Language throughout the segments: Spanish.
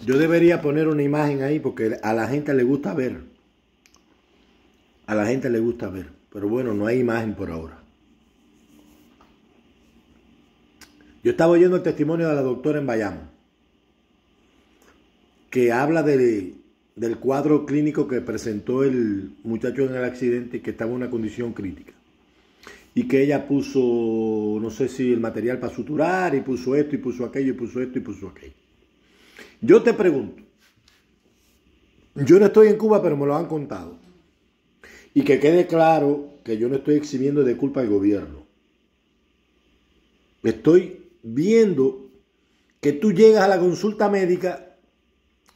Yo debería poner una imagen ahí porque a la gente le gusta ver. A la gente le gusta ver. Pero bueno, no hay imagen por ahora. Yo estaba oyendo el testimonio de la doctora en Bayamo, que habla del cuadro clínico que presentó el muchacho en el accidente que estaba en una condición crítica. Y que ella puso, no sé si el material para suturar, y puso esto, y puso aquello, y puso esto, y puso aquello. Yo te pregunto, yo no estoy en Cuba, pero me lo han contado. Y que quede claro que yo no estoy exhibiendo de culpa al gobierno. Estoy viendo que tú llegas a la consulta médica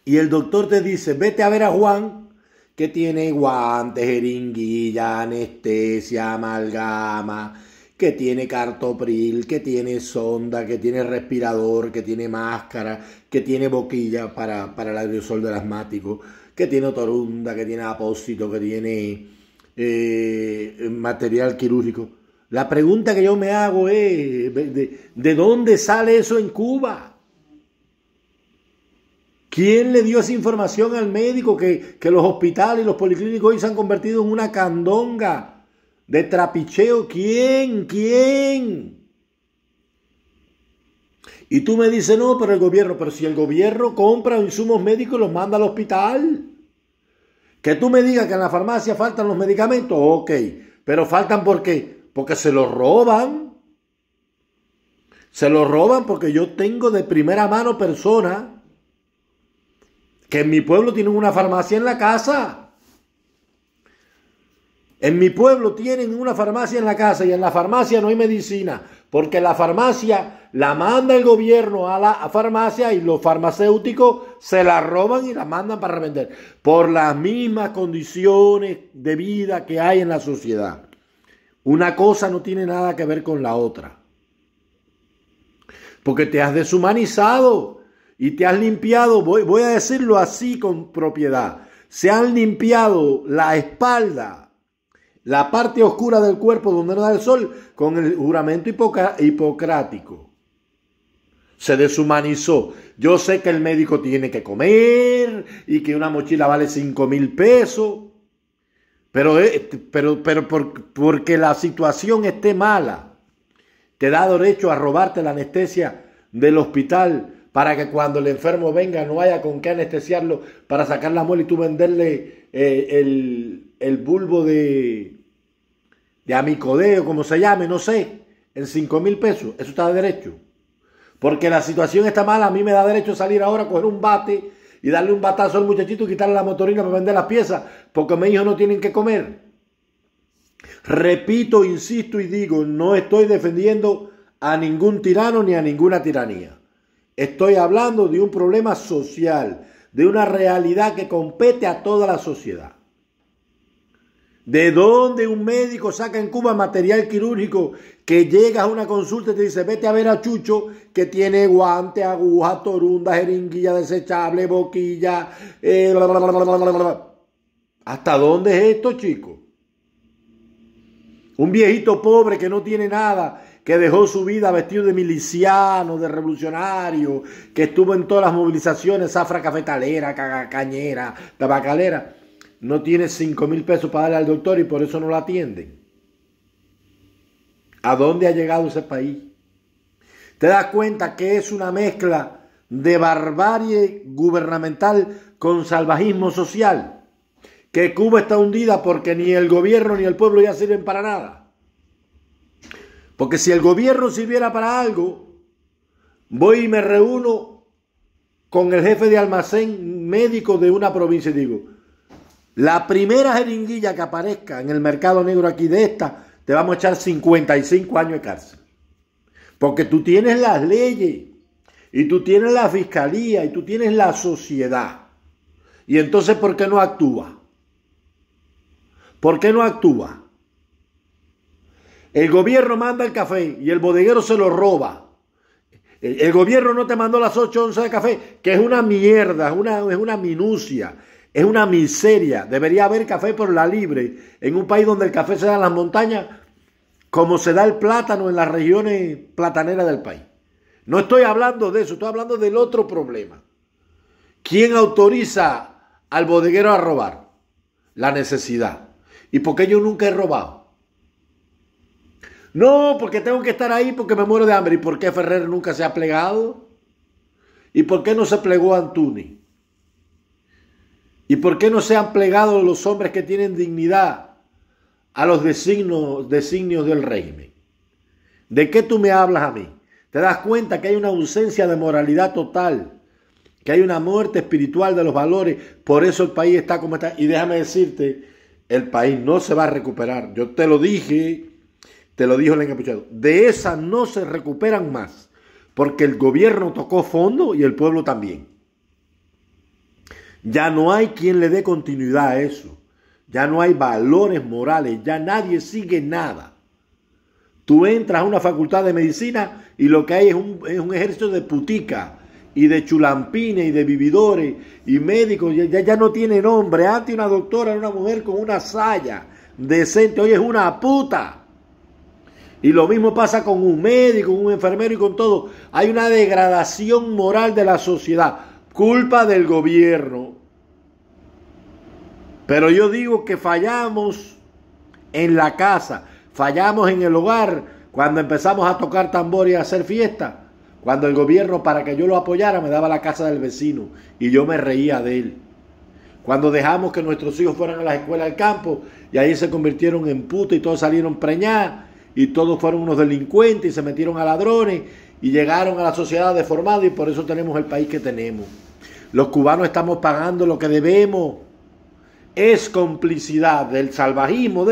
y el doctor te dice, vete a ver a Juan, que tiene guantes, jeringuilla, anestesia, amalgama, que tiene cartopril, que tiene sonda, que tiene respirador, que tiene máscara, que tiene boquilla para, para el aerosol del asmático, que tiene torunda que tiene apósito, que tiene eh, material quirúrgico. La pregunta que yo me hago es, ¿de, dónde sale eso en Cuba? ¿Quién le dio esa información al médico que, que los hospitales y los policlínicos hoy se han convertido en una candonga? De trapicheo, ¿quién? ¿Quién? Y tú me dices, no, pero el gobierno, pero si el gobierno compra insumos médicos los manda al hospital. Que tú me digas que en la farmacia faltan los medicamentos, ok, pero faltan por qué? Porque se los roban. Se los roban porque yo tengo de primera mano personas que en mi pueblo tienen una farmacia en la casa. En mi pueblo tienen una farmacia en la casa y en la farmacia no hay medicina, porque la farmacia la manda el gobierno a la farmacia y los farmacéuticos se la roban y la mandan para revender, por las mismas condiciones de vida que hay en la sociedad. Una cosa no tiene nada que ver con la otra, porque te has deshumanizado y te has limpiado, voy, voy a decirlo así con propiedad, se han limpiado la espalda la parte oscura del cuerpo donde no da el sol, con el juramento hipocrático. Se deshumanizó. Yo sé que el médico tiene que comer y que una mochila vale 5 mil pesos, pero, eh, pero, pero porque la situación esté mala, te da derecho a robarte la anestesia del hospital para que cuando el enfermo venga no haya con qué anestesiarlo para sacar la muela y tú venderle eh, el, bulbo de, de amicodeo, como se llame, no sé, en 5 mil pesos, eso está de derecho. Porque la situación está mala, a mí me da derecho salir ahora a coger un bate y darle un batazo al muchachito y quitarle la motorina para vender las piezas, porque mis hijos no tienen que comer. Repito, insisto y digo, no estoy defendiendo a ningún tirano ni a ninguna tiranía. Estoy hablando de un problema social, de una realidad que compete a toda la sociedad. ¿De dónde un médico saca en Cuba material quirúrgico que llega a una consulta y te dice, vete a ver a Chucho que tiene guante, aguja, torunda, jeringuilla desechable, boquilla? Eh, bla, bla, bla, bla, ¿Hasta dónde es esto, chico? Un viejito pobre que no tiene nada, que dejó su vida vestido de miliciano, de revolucionario, que estuvo en todas las movilizaciones, zafra cafetalera, cañera, tabacalera no tiene 5 mil pesos para darle al doctor y por eso no la atienden. ¿A dónde ha llegado ese país? Te das cuenta que es una mezcla de barbarie gubernamental con salvajismo social. Que Cuba está hundida porque ni el gobierno ni el pueblo ya sirven para nada. Porque si el gobierno sirviera para algo, voy y me reúno con el jefe de almacén médico de una provincia y digo, la primera jeringuilla que aparezca en el mercado negro aquí de esta, te vamos a echar 55 años de cárcel. Porque tú tienes las leyes, y tú tienes la fiscalía, y tú tienes la sociedad. Y entonces, ¿por qué no actúa? ¿Por qué no actúa? El gobierno manda el café y el bodeguero se lo roba. El, gobierno no te mandó las 8 onzas de café, que es una mierda, es una, es una minucia. Es una miseria. Debería haber café por la libre. En un país donde el café se da en las montañas, como se da el plátano en las regiones plataneras del país. No estoy hablando de eso, estoy hablando del otro problema. ¿Quién autoriza al bodeguero a robar? La necesidad. ¿Y por qué yo nunca he robado? No, porque tengo que estar ahí porque me muero de hambre. ¿Y por qué Ferrer nunca se ha plegado? ¿Y por qué no se plegó Antuni? ¿Y por qué no se han plegado los hombres que tienen dignidad a los designios, designios del régimen? ¿De qué tú me hablas a mí? Te das cuenta que hay una ausencia de moralidad total, que hay una muerte espiritual de los valores, por eso el país está como está. Y déjame decirte, el país no se va a recuperar. Yo te lo dije, te lo dijo el encapuchado. De esas no se recuperan más, porque el gobierno tocó fondo y el pueblo también. Ya no hay quien le dé continuidad a eso. Ya no hay valores morales, ya nadie sigue nada. Tú entras a una facultad de medicina y lo que hay es un, ejército de putica y de chulampines y de vividores y médicos. Ya, ya no tiene nombre. Antes una doctora era una mujer con una saya decente. Hoy es una puta. Y lo mismo pasa con un médico, un enfermero y con todo. Hay una degradación moral de la sociedad. Culpa del gobierno, pero yo digo que fallamos en la casa, fallamos en el hogar, cuando empezamos a tocar tambor y a hacer fiesta, cuando el gobierno para que yo lo apoyara me daba la casa del vecino y yo me reía de él. Cuando dejamos que nuestros hijos fueran a las escuelas del campo y ahí se convirtieron en puta y todos salieron preñados y todos fueron unos delincuentes y se metieron a ladrones y llegaron a la sociedad deformada y por eso tenemos el país que tenemos. Los cubanos estamos pagando lo que debemos es complicidad del salvajismo,